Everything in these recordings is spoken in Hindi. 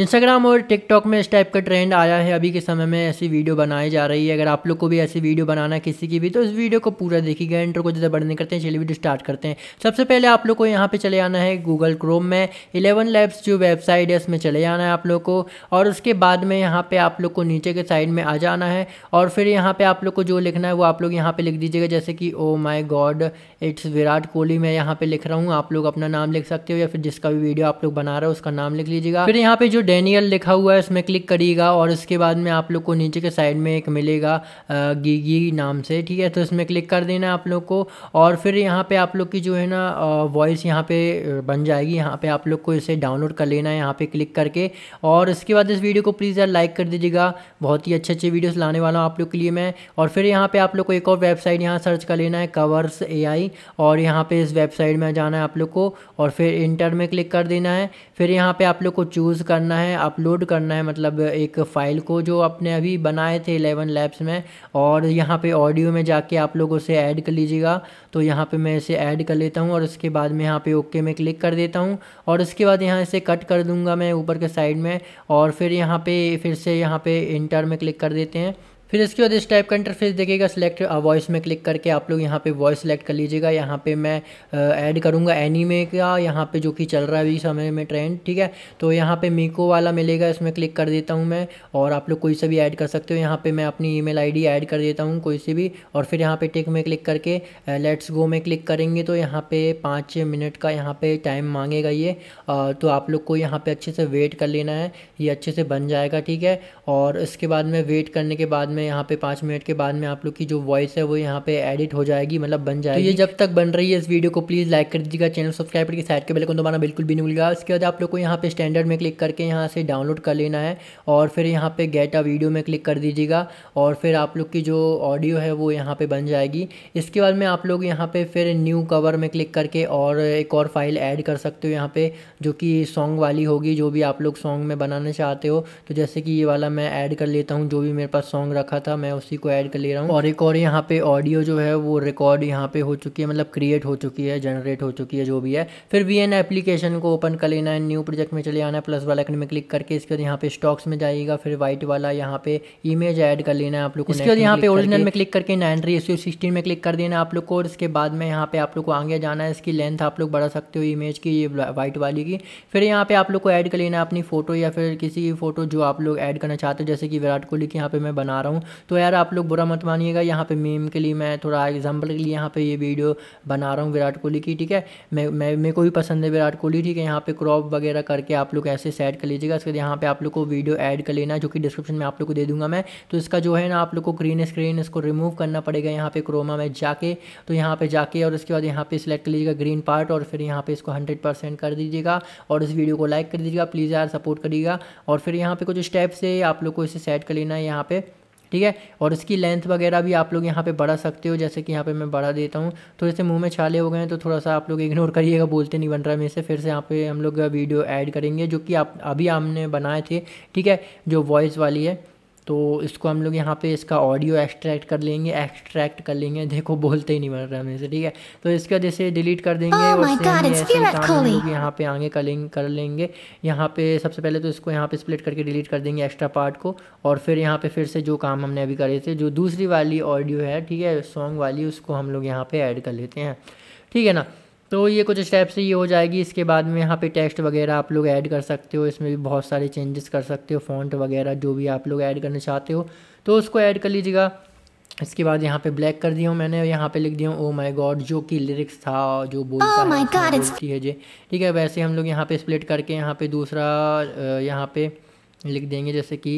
इंस्टाग्राम और टिकटॉक में इस टाइप का ट्रेंड आया है अभी के समय में ऐसी वीडियो बनाई जा रही है अगर आप लोग को भी ऐसी वीडियो बनाना है किसी की भी तो इस वीडियो को पूरा देखिएगा इंटर को ज्यादा बढ़ने करते हैं चलिए वीडियो स्टार्ट करते हैं सबसे पहले आप लोग को यहाँ पर चले आना है गूगल क्रोम में इलेवन लैब्स जो वेबसाइट है उसमें चले जाना है आप लोग को और उसके बाद में यहाँ पर आप लोग को नीचे के साइड में आ जाना है और फिर यहाँ पे आप लोग को जो लिखना है वो आप लोग यहाँ पर लिख दीजिएगा जैसे कि oh my god it's Virat Kohli मैं यहाँ पर लिख रहा हूँ आप लोग अपना नाम लिख सकते हो या फिर जिसका भी वीडियो आप लोग बना रहे हो उसका नाम लिख लीजिएगा फिर यहाँ पे जो डेनियल लिखा हुआ है इसमें क्लिक करिएगा और इसके बाद में आप लोग को नीचे के साइड में एक मिलेगा गीगी नाम से ठीक है तो इसमें क्लिक कर देना है आप लोग को और फिर यहाँ पे आप लोग की जो है ना वॉइस यहाँ पे बन जाएगी यहाँ पे आप लोग को इसे डाउनलोड कर लेना है यहाँ पे क्लिक करके और इसके बाद इस वीडियो को प्लीज़ यार लाइक कर दीजिएगा बहुत ही अच्छे अच्छे वीडियोस लाने वाला हूँ आप लोग के लिए मैं और फिर यहाँ पे आप लोग को एक और वेबसाइट यहाँ सर्च कर लेना है कवर्स ए और यहाँ पे इस वेबसाइट में जाना है आप लोग को और फिर इंटर में क्लिक कर देना है फिर यहाँ पर आप लोग को चूज़ करना है करना है अपलोड करना है मतलब एक फ़ाइल को जो आपने अभी बनाए थे एलेवन लैब्स में और यहाँ पे ऑडियो में जाके आप लोग उसे ऐड कर लीजिएगा तो यहाँ पे मैं इसे ऐड कर लेता हूँ और उसके बाद में यहाँ पे ओके में क्लिक कर देता हूँ और उसके बाद यहाँ इसे कट कर दूँगा मैं ऊपर के साइड में और फिर यहाँ पर फिर से यहाँ पर इंटर में क्लिक कर देते हैं फिर इसके बाद इस टाइप का इंटरफेस देखिएगा सिलेक्ट वॉइस में क्लिक करके आप लोग यहाँ पे वॉइस सेलेक्ट कर लीजिएगा यहाँ पे मैं ऐड करूँगा एनीमे का यहाँ पे जो कि चल रहा है अभी समय में ट्रेंड ठीक है तो यहाँ पे मीको वाला मिलेगा इसमें क्लिक कर देता हूँ मैं और आप लोग कोई से भी ऐड कर सकते हो यहाँ पर मैं अपनी ई मेल ऐड कर देता हूँ कोई से भी और फिर यहाँ पर टिक में क्लिक करके लेट्स गो में क्लिक करेंगे तो यहाँ पर पाँच मिनट का यहाँ पर टाइम मांगेगा ये तो आप लोग को यहाँ पर अच्छे से वेट कर लेना है ये अच्छे से बन जाएगा ठीक है और इसके बाद में वेट करने के बाद में में यहाँ पे पाँच मिनट के बाद में आप लोग की जो वॉइस है वो यहाँ पे एडिट हो जाएगी मतलब बन जाएगी तो ये जब तक बन रही है इस वीडियो को प्लीज़ लाइक कर दीजिएगा चैनल सब्सक्राइब करके साइड के को दोबारा बिल्कुल भी नहीं मिलेगा उसके बाद आप लोग को यहाँ पे स्टैंडर्ड में क्लिक करके यहाँ से डाउनलोड कर लेना है और फिर यहाँ पे गेट अ वीडियो में क्लिक कर दीजिएगा और फिर आप लोग की जो ऑडियो है वो यहाँ पर बन जाएगी इसके बाद में आप लोग यहाँ पर फिर न्यू कवर में क्लिक करके और एक और फाइल ऐड कर सकते हो यहाँ पर जो कि सॉन्ग वाली होगी जो भी आप लोग सॉन्ग में बनाना चाहते हो तो जैसे कि ये वाला मैं ऐड कर लेता हूँ जो भी मेरे पास सॉन्ग रखा रखा था मैं उसी को ऐड कर ले रहा हूँ और एक और यहाँ पे ऑडियो जो है वो रिकॉर्ड यहाँ पे हो चुकी है मतलब क्रिएट हो चुकी है जनरेट हो चुकी है जो भी है फिर वी एन एप्लीकेशन को ओपन कर लेना है न्यू प्रोजेक्ट में चले आना है प्लस वाला में क्लिक करके इसके बाद यहाँ पे स्टॉक्स में जाइएगा फिर व्हाइट वाला यहाँ पे इमेज ऐड कर लेना है आप लोग को इसके बाद यहाँ पे ओरिजिनल में क्लिक करके नाइन रेसियो सिक्सटीन में क्लिक कर देना आप लोग को और इसके बाद में यहाँ पे आप लोग को आगे जाना है इसकी लेंथ आप लोग बढ़ा सकते हो इमेज की ये व्हाइट वाली की फिर यहाँ पे आप लोग को ऐड कर लेना अपनी फोटो या फिर किसी फोटो जो आप लोग ऐड करना चाहते हो जैसे कि विराट कोहली की यहाँ पे मैं बना रहा हूँ हूँ तो यार आप लोग बुरा मत मानिएगा यहाँ पे मीम के लिए मैं थोड़ा एग्जाम्पल के लिए यहाँ पे ये वीडियो बना रहा हूँ विराट कोहली की ठीक है मैं मैं मेरे को भी पसंद है विराट कोहली ठीक है यहाँ पे क्रॉप वगैरह करके आप लोग ऐसे सेट कर लीजिएगा बाद यहाँ पे आप लोग को वीडियो ऐड कर लेना जो कि डिस्क्रिप्शन में आप लोग को दे दूंगा मैं तो इसका जो है ना आप लोग को ग्रीन स्क्रीन इसको रिमूव करना पड़ेगा यहाँ पे क्रोमा में जाके तो यहाँ पे जाके और उसके बाद यहाँ पे सिलेक्ट कर लीजिएगा ग्रीन पार्ट और फिर यहाँ पे इसको हंड्रेड परसेंट कर दीजिएगा और इस वीडियो को लाइक कर दीजिएगा प्लीज़ यार सपोर्ट करिएगा और फिर यहाँ पे कुछ स्टेप्स है आप लोग को इसे सेट कर लेना है यहाँ पे ठीक है और इसकी लेंथ वगैरह भी आप लोग यहाँ पे बढ़ा सकते हो जैसे कि यहाँ पे मैं बढ़ा देता हूँ थोड़े तो से मुँह में छाले हो गए हैं तो थोड़ा सा आप लोग इग्नोर करिएगा बोलते नहीं बन रहा है मेरे से फिर से यहाँ पे हम लोग वीडियो ऐड करेंगे जो कि आप अभी हमने बनाए थे ठीक है जो वॉइस वाली है तो इसको हम लोग यहाँ पे इसका ऑडियो एक्सट्रैक्ट कर लेंगे एक्सट्रैक्ट कर लेंगे देखो बोलते ही नहीं बन रहा से ठीक है तो इसके बाद इसे डिलीट कर देंगे oh और God, ऐसे काम हम लोग यहाँ पे आगे कर लेंगे कर लेंगे यहाँ पे सबसे पहले तो इसको यहाँ पे स्प्लिट करके डिलीट कर देंगे एक्स्ट्रा पार्ट को और फिर यहाँ पे फिर से जो काम हमने अभी करे थे जो दूसरी वाली ऑडियो है ठीक है सॉन्ग वाली उसको हम लोग यहाँ पर ऐड कर लेते हैं ठीक है ना तो ये कुछ स्टेप्स ये हो जाएगी इसके बाद में यहाँ पे टेक्स्ट वगैरह आप लोग ऐड कर सकते हो इसमें भी बहुत सारे चेंजेस कर सकते हो फॉन्ट वगैरह जो भी आप लोग ऐड करना चाहते हो तो उसको ऐड कर लीजिएगा इसके बाद यहाँ पे ब्लैक कर दिया हूँ मैंने यहाँ पे लिख दिया हूँ ओ माय गॉड जो कि लिरिक्स था जो बोलता oh है, God, है जे ठीक है वैसे हम लोग यहाँ पे स्प्लिट करके यहाँ पे दूसरा यहाँ पे लिख देंगे जैसे कि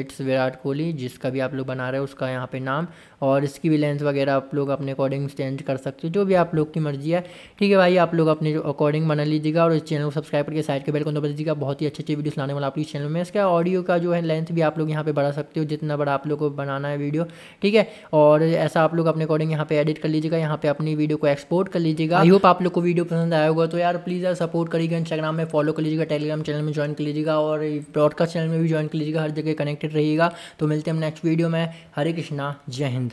इट्स विराट कोहली जिसका भी आप लोग बना रहे हो उसका यहाँ पे नाम और इसकी भी लेंस वगैरह आप लोग अपने अकॉर्डिंग चेंज कर सकते हो जो भी आप लोग की मर्जी है ठीक है भाई आप लोग अपने अकॉर्डिंग बना लीजिएगा और इस चैनल को सब्सक्राइब करके साइड के बेल को दबा दीजिएगा बहुत ही अच्छे अच्छे वीडियोस लाने वाला आपकी चैनल में इसका ऑडियो का जो है लेंथ भी आप लोग यहाँ पर बढ़ा सकते हो जितना बड़ा आप लोग को बनाना है वीडियो ठीक है और ऐसा आप लोग अपने अकॉर्डिंग यहाँ पर एडिट कर लीजिएगा यहाँ पर अपनी वीडियो को एक्सपोर्ट कर लीजिएगा आई होप आप लोग को वीडियो पसंद आया होगा तो यार प्लीज़ यार सपोर्ट करिएगा इंस्टाग्राम में फॉलो कर लीजिएगा टेलीग्राम चैनल में ज्वाइन कर लीजिएगा और ब्रॉडकास्ट चैनल में भी ज्वाइन कर लीजिएगा हर जगह कनेक्टेड रहिएगा तो मिलते हैं हम नेक्स्ट वीडियो में हरे कृष्णा जय हिंद